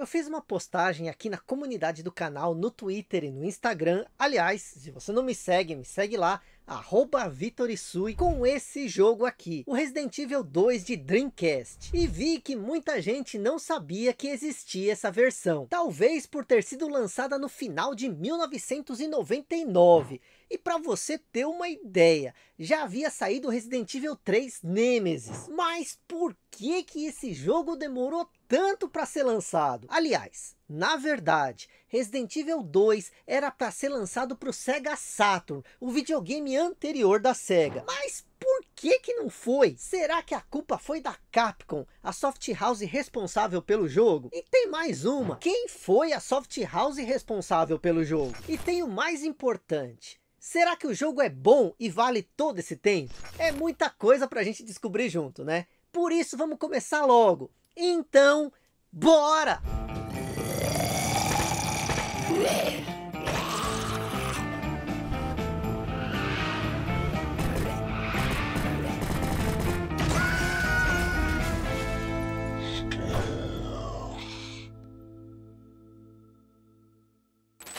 Eu fiz uma postagem aqui na comunidade do canal, no Twitter e no Instagram. Aliás, se você não me segue, me segue lá, arroba Vitorisui, com esse jogo aqui, o Resident Evil 2 de Dreamcast. E vi que muita gente não sabia que existia essa versão, talvez por ter sido lançada no final de 1999. E para você ter uma ideia, já havia saído Resident Evil 3 Nemesis. Mas por que que esse jogo demorou tanto para ser lançado? Aliás, na verdade, Resident Evil 2 era para ser lançado para o Sega Saturn, o videogame anterior da Sega. Mas por que que não foi? Será que a culpa foi da Capcom, a soft house responsável pelo jogo? E tem mais uma, quem foi a soft house responsável pelo jogo? E tem o mais importante, será que o jogo é bom e vale todo esse tempo? É muita coisa para a gente descobrir junto, né? Por isso vamos começar logo. Então, bora!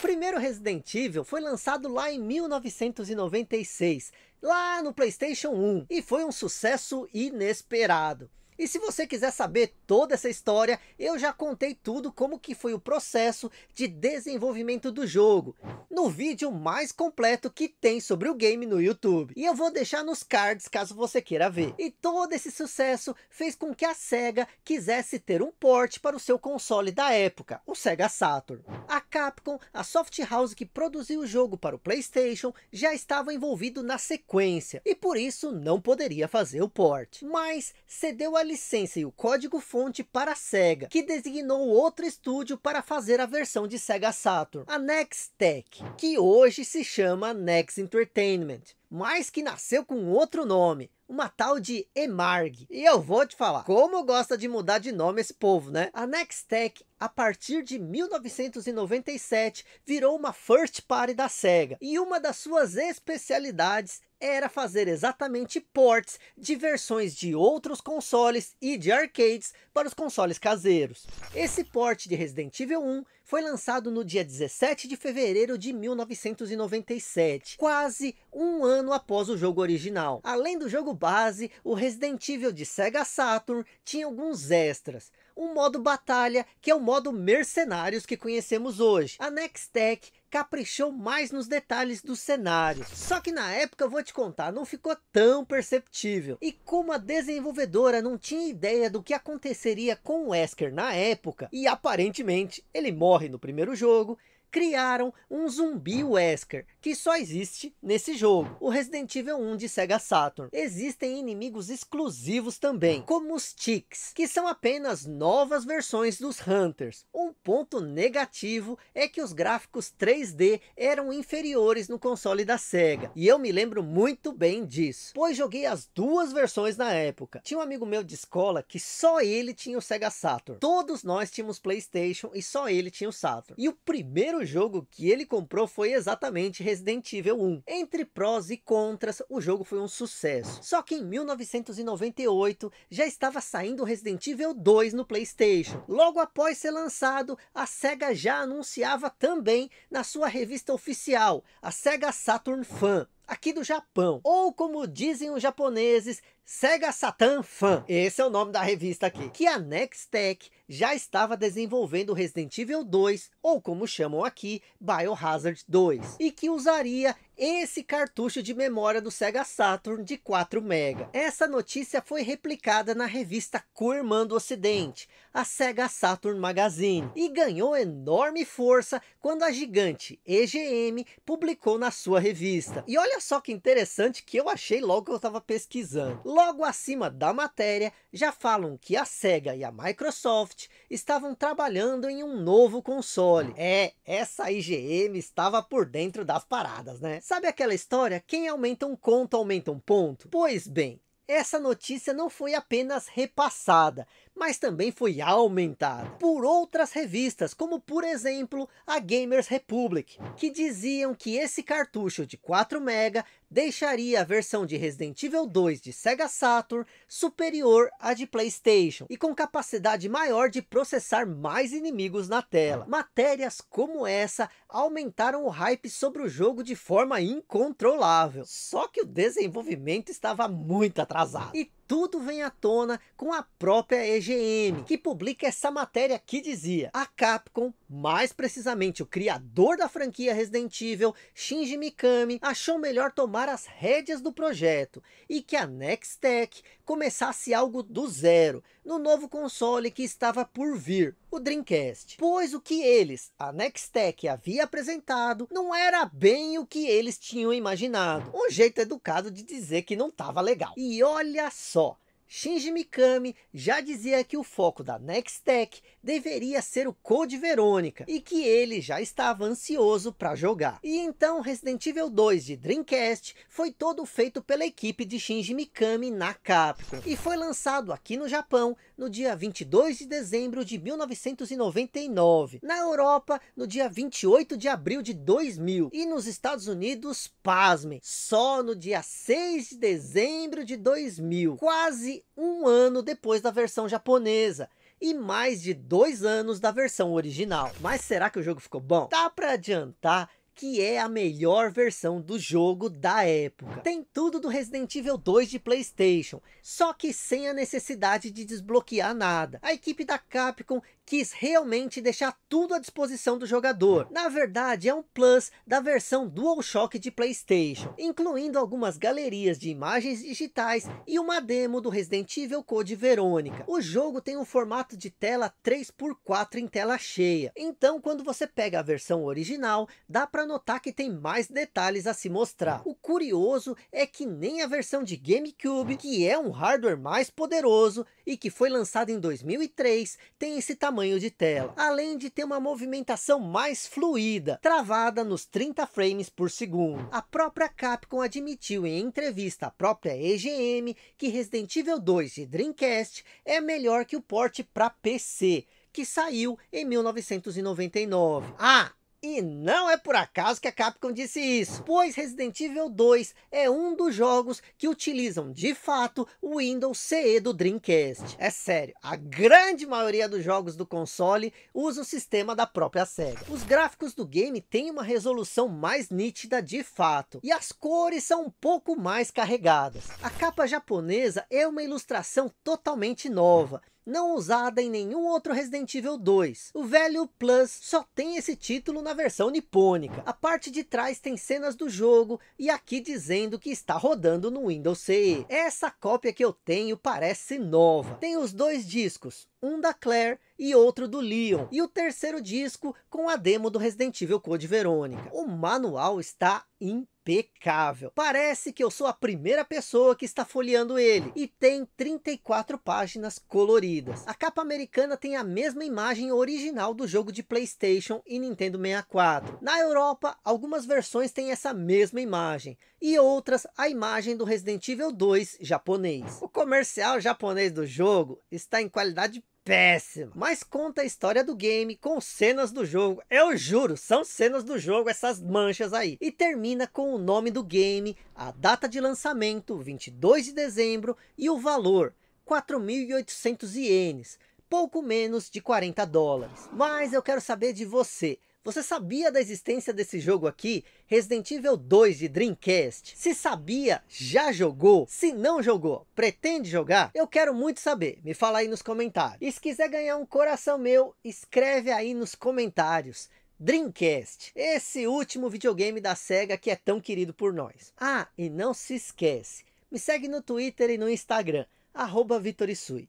primeiro Resident Evil foi lançado lá em 1996, lá no Playstation 1, e foi um sucesso inesperado. E se você quiser saber toda essa história, eu já contei tudo como que foi o processo de desenvolvimento do jogo, no vídeo mais completo que tem sobre o game no YouTube. E eu vou deixar nos cards caso você queira ver. E todo esse sucesso fez com que a SEGA quisesse ter um port para o seu console da época, o Sega Saturn. A Capcom, a soft house que produziu o jogo para o Playstation, já estava envolvido na sequência, e por isso não poderia fazer o port. Mas cedeu a licença e o código-fonte para a SEGA, que designou outro estúdio para fazer a versão de Sega Saturn, a Nextech, que hoje se chama Next Entertainment, mas que nasceu com outro nome, uma tal de Emarg. E eu vou te falar, como gosta de mudar de nome esse povo, né? A Nextech, a partir de 1997, virou uma first party da SEGA. E uma das suas especialidades era fazer exatamente ports de versões de outros consoles e de arcades para os consoles caseiros. Esse port de Resident Evil 1 foi lançado no dia 17 de fevereiro de 1997, quase um ano após o jogo original. Além do jogo base, o Resident Evil de Sega Saturn tinha alguns extras. Um modo batalha, que é o modo mercenários que conhecemos hoje. A Nextech caprichou mais nos detalhes do cenário. Só que na época, eu vou te contar, não ficou tão perceptível. E como a desenvolvedora não tinha ideia do que aconteceria com o Wesker na época, e aparentemente ele morre no primeiro jogo, criaram um zumbi Wesker, que só existe nesse jogo, o Resident Evil 1 de Sega Saturn. Existem inimigos exclusivos também, como os Ticks, que são apenas novas versões dos Hunters. Um ponto negativo é que os gráficos 3D eram inferiores no console da Sega, e eu me lembro muito bem disso, pois joguei as duas versões na época. Tinha um amigo meu de escola que só ele tinha o Sega Saturn. Todos nós tínhamos Playstation e só ele tinha o Saturn. E o primeiro primeiro jogo que ele comprou foi exatamente Resident Evil 1. Entre prós e contras, o jogo foi um sucesso. Só que em 1998 já estava saindo Resident Evil 2 no PlayStation. Logo após ser lançado, a SEGA já anunciava também na sua revista oficial, a SEGA Saturn Fan aqui do Japão. Ou como dizem os japoneses, Sega Satan Fan. Esse é o nome da revista aqui. Que a Nextech já estava desenvolvendo Resident Evil 2, ou como chamam aqui, Biohazard 2. E que usaria esse cartucho de memória do Sega Saturn de 4 MB. Essa notícia foi replicada na revista co-irmã do Ocidente, a Sega Saturn Magazine, e ganhou enorme força quando a gigante EGM publicou na sua revista. E olha só que interessante que eu achei logo que eu estava pesquisando. Logo acima da matéria, já falam que a Sega e a Microsoft estavam trabalhando em um novo console. É, essa IGM estava por dentro das paradas, né? Sabe aquela história? Quem aumenta um conto aumenta um ponto? Pois bem, essa notícia não foi apenas repassada, mas também foi aumentada por outras revistas, como por exemplo a Gamers Republic, que diziam que esse cartucho de 4 MB deixaria a versão de Resident Evil 2 de Sega Saturn superior à de Playstation e com capacidade maior de processar mais inimigos na tela. Matérias como essa aumentaram o hype sobre o jogo de forma incontrolável, só que o desenvolvimento estava muito atrasado. E tudo vem à tona com a própria EGM, que publica essa matéria que dizia a Capcom mais precisamente, o criador da franquia Resident Evil, Shinji Mikami, achou melhor tomar as rédeas do projeto e que a Next Tech começasse algo do zero no novo console que estava por vir, o Dreamcast. Pois o que eles, a Nextech, havia apresentado não era bem o que eles tinham imaginado. Um jeito educado de dizer que não estava legal. E olha só, Shinji Mikami já dizia que o foco da Nextech deveria ser o Code Verônica e que ele já estava ansioso para jogar. E então Resident Evil 2 de Dreamcast foi todo feito pela equipe de Shinji Mikami na Capcom e foi lançado aqui no Japão no dia 22 de dezembro de 1999, na Europa no dia 28 de abril de 2000 e nos Estados Unidos, pasmem, só no dia 6 de dezembro de 2000, quase um ano depois da versão japonesa e mais de dois anos da versão original. Mas será que o jogo ficou bom? Dá para adiantar que é a melhor versão do jogo da época. Tem tudo do Resident Evil 2 de Playstation, só que sem a necessidade de desbloquear nada. A equipe da Capcom quis realmente deixar tudo à disposição do jogador. Na verdade, é um plus da versão DualShock de Playstation, incluindo algumas galerias de imagens digitais e uma demo do Resident Evil Code Verônica. O jogo tem um formato de tela 3x4 em tela cheia, então quando você pega a versão original, dá para para notar que tem mais detalhes a se mostrar. O curioso é que nem a versão de GameCube, que é um hardware mais poderoso e que foi lançado em 2003, tem esse tamanho de tela. Além de ter uma movimentação mais fluida, travada nos 30 frames por segundo. A própria Capcom admitiu em entrevista à própria EGM que Resident Evil 2 de Dreamcast é melhor que o porte para PC, que saiu em 1999. Ah, e não é por acaso que a Capcom disse isso, pois Resident Evil 2 é um dos jogos que utilizam de fato o Windows CE do Dreamcast. É sério, a grande maioria dos jogos do console usa o sistema da própria SEGA. Os gráficos do game têm uma resolução mais nítida de fato, e as cores são um pouco mais carregadas. A capa japonesa é uma ilustração totalmente nova, não usada em nenhum outro Resident Evil 2. O velho Plus só tem esse título na versão nipônica. A parte de trás tem cenas do jogo e aqui dizendo que está rodando no Windows CE. Essa cópia que eu tenho parece nova. Tem os dois discos, um da Claire e outro do Leon. E o terceiro disco com a demo do Resident Evil Code Verônica. O manual está impecável. Parece que eu sou a primeira pessoa que está folheando ele e tem 34 páginas coloridas. A capa americana tem a mesma imagem original do jogo de Playstation e Nintendo 64. Na Europa, algumas versões têm essa mesma imagem e outras a imagem do Resident Evil 2 japonês. O comercial japonês do jogo está em qualidade péssima. Mas conta a história do game com cenas do jogo. Eu juro, são cenas do jogo essas manchas aí. E termina com o nome do game, a data de lançamento, 22 de dezembro, e o valor, 4.800 ienes. Pouco menos de 40 dólares. Mas eu quero saber de você. Você sabia da existência desse jogo aqui? Resident Evil 2 de Dreamcast. Se sabia, já jogou? Se não jogou, pretende jogar? Eu quero muito saber, me fala aí nos comentários. E se quiser ganhar um coração meu, escreve aí nos comentários. Dreamcast, esse último videogame da SEGA que é tão querido por nós. Ah, e não se esquece, me segue no Twitter e no Instagram, arroba Vitorisui.